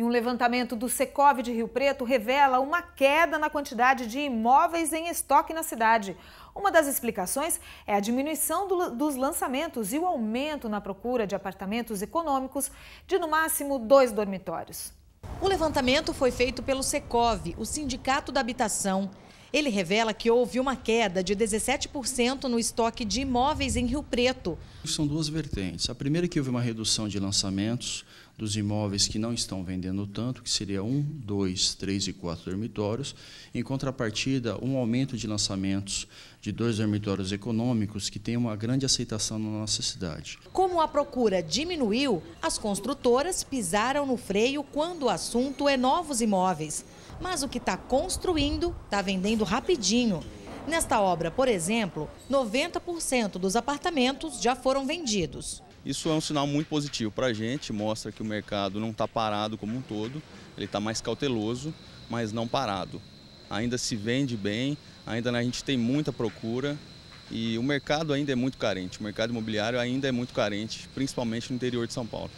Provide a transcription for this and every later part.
E um levantamento do Secov de Rio Preto revela uma queda na quantidade de imóveis em estoque na cidade. Uma das explicações é a diminuição do, dos lançamentos e o aumento na procura de apartamentos econômicos de no máximo dois dormitórios. O levantamento foi feito pelo Secov, o Sindicato da Habitação. Ele revela que houve uma queda de 17% no estoque de imóveis em Rio Preto. São duas vertentes. A primeira é que houve uma redução de lançamentos dos imóveis que não estão vendendo tanto, que seria um, dois, três e quatro dormitórios. Em contrapartida, um aumento de lançamentos de dois dormitórios econômicos que tem uma grande aceitação na nossa cidade. Como a procura diminuiu, as construtoras pisaram no freio quando o assunto é novos imóveis mas o que está construindo está vendendo rapidinho. Nesta obra, por exemplo, 90% dos apartamentos já foram vendidos. Isso é um sinal muito positivo para a gente, mostra que o mercado não está parado como um todo, ele está mais cauteloso, mas não parado. Ainda se vende bem, ainda né, a gente tem muita procura e o mercado ainda é muito carente, o mercado imobiliário ainda é muito carente, principalmente no interior de São Paulo.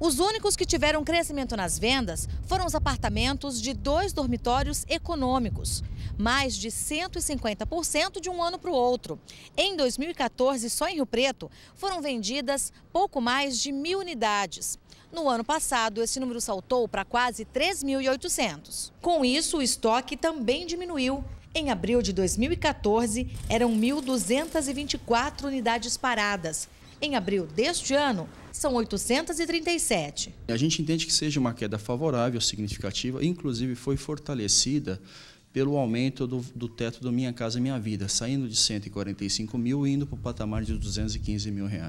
Os únicos que tiveram crescimento nas vendas foram os apartamentos de dois dormitórios econômicos, mais de 150% de um ano para o outro. Em 2014, só em Rio Preto, foram vendidas pouco mais de mil unidades. No ano passado, esse número saltou para quase 3.800. Com isso, o estoque também diminuiu. Em abril de 2014, eram 1.224 unidades paradas em abril deste ano, são 837. A gente entende que seja uma queda favorável, significativa, inclusive foi fortalecida pelo aumento do, do, teto do Minha Casa Minha Vida, saindo de 145 mil e indo para o patamar de 215 mil reais.